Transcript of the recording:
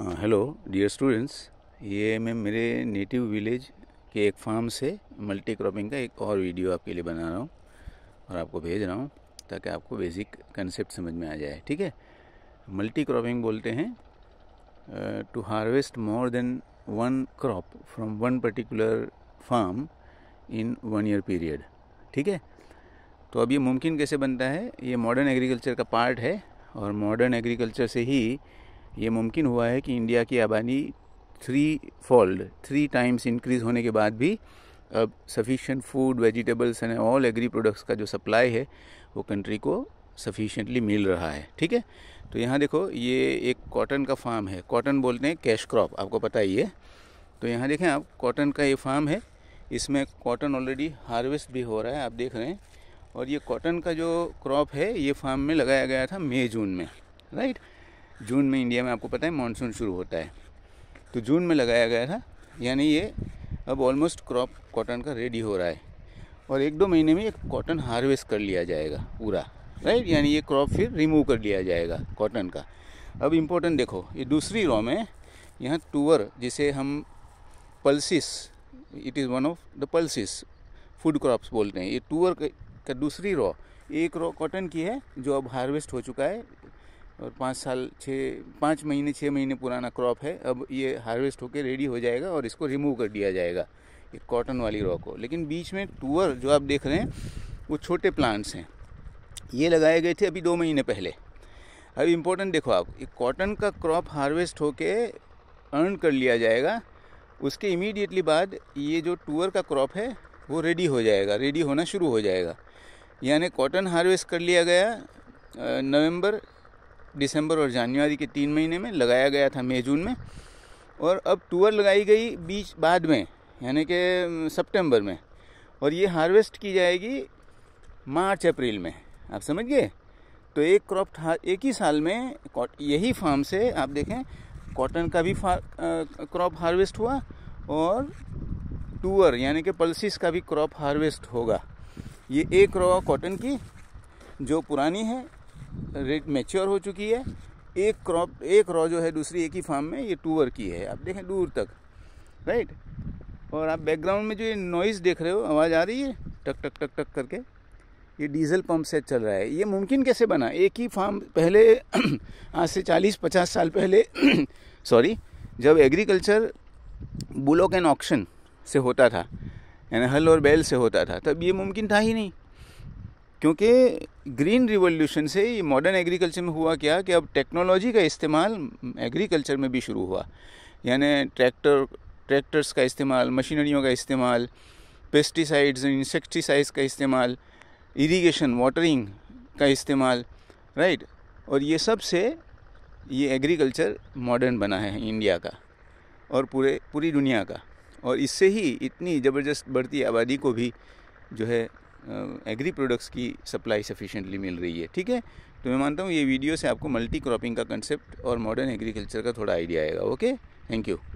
Hello dear students ये मैं मेरे नेटिव विलेज के एक फार्म से मल्टी क्रॉपिंग का एक और वीडियो आपके लिए बना रहा हूँ और आपको भेज रहा हूँ ताकि आपको बेसिक कंसेप्ट समझ में आ जाए ठीक है मल्टी क्रॉपिंग बोलते हैं to harvest more than one crop from one particular farm in one year period ठीक है तो अब ये मुमकिन कैसे बनता है ये मॉडर्न एग्रीकल्चर का पार्ट है और मॉडर्न एग्रीकल्चर से ही ये मुमकिन हुआ है कि इंडिया की आबादी three fold three times increase होने के बाद भी अब sufficient food vegetables and all agri products का जो सप्लाई है वो कंट्री को सफिशेंटली मिल रहा है ठीक है तो यहाँ देखो ये एक कॉटन का फार्म है कॉटन बोलते हैं कैश क्रॉप आपको पता ही है तो यहाँ देखें आप कॉटन का ये फार्म है इसमें कॉटन ऑलरेडी हार्वेस्ट भी हो रहा है आप देख रहे हैं और ये कॉटन का जो क्रॉप है ये फार्म में लगाया गया था मई जून में राइट right? जून में इंडिया में आपको पता है मानसून शुरू होता है तो जून में लगाया गया था यानी ये अब ऑलमोस्ट क्रॉप कॉटन का रेडी हो रहा है और एक दो महीने में ये कॉटन हार्वेस्ट कर लिया जाएगा पूरा राइट यानी ये क्रॉप फिर रिमूव कर लिया जाएगा कॉटन का अब इम्पोर्टेंट देखो ये दूसरी रॉ में यहाँ टूअर जिसे हम pulses it is one of the pulses food crops बोलते हैं ये टूअर का दूसरी रॉ एक रॉ कॉटन की है जो अब हार्वेस्ट हो चुका है और पाँच साल छः पाँच महीने छः महीने पुराना क्रॉप है अब ये हार्वेस्ट होकर रेडी हो जाएगा और इसको रिमूव कर दिया जाएगा ये कॉटन वाली रॉ को लेकिन बीच में टूअर जो आप देख रहे हैं वो छोटे प्लांट्स हैं ये लगाए गए थे अभी दो महीने पहले अब इम्पोर्टेंट देखो आप ये कॉटन का क्रॉप हार्वेस्ट होके अर्न कर लिया जाएगा उसके इमीडिएटली बाद ये जो टूअर का क्रॉप है वो रेडी हो जाएगा रेडी होना शुरू हो जाएगा यानी कॉटन हार्वेस्ट कर लिया गया नवंबर दिसंबर और जनवरी के तीन महीने में लगाया गया था मई जून में और अब टूअर लगाई गई बीच बाद में यानी कि सितंबर में और ये हार्वेस्ट की जाएगी मार्च अप्रैल में आप समझ गए तो एक क्रॉप एक ही साल में यही फार्म से आप देखें कॉटन का भी क्रॉप हार्वेस्ट हुआ और टूअर यानी कि पल्सिस का भी क्रॉप हार्वेस्ट होगा ये एक रो कॉटन की जो पुरानी है रेट मैच्योर हो चुकी है एक क्रॉप एक रॉ जो है दूसरी एक ही फार्म में ये टूवर की है आप देखें दूर तक राइट और आप बैकग्राउंड में जो ये नॉइज़ देख रहे हो आवाज़ आ रही है टक टक टक टक करके ये डीजल पंप से चल रहा है ये मुमकिन कैसे बना एक ही फार्म पहले आज से 40-50 साल पहले सॉरी जब एग्रीकल्चर बुलोक एंड ऑक्शन से होता था यानी हल और बैल से होता था तब ये मुमकिन था ही नहीं क्योंकि ग्रीन रिवोल्यूशन से ये मॉडर्न एग्रीकल्चर में हुआ क्या कि अब टेक्नोलॉजी का इस्तेमाल एग्रीकल्चर में भी शुरू हुआ यानी ट्रैक्टर ट्रैक्टर्स का इस्तेमाल मशीनरियों का इस्तेमाल पेस्टिसाइड्स इंसेक्टिसाइड्स का इस्तेमाल इरिगेशन वाटरिंग का इस्तेमाल राइट और ये सब से ये एग्रीकल्चर मॉडर्न बना है इंडिया का और पूरे पूरी दुनिया का और इससे ही इतनी ज़बरदस्त बढ़ती आबादी को भी जो है एग्री प्रोडक्ट्स की सप्लाई सफिशेंटली मिल रही है ठीक है तो मैं मानता हूँ ये वीडियो से आपको मल्टी क्रॉपिंग का कंसेप्ट और मॉडर्न एग्रीकल्चर का थोड़ा आइडिया आएगा ओके थैंक यू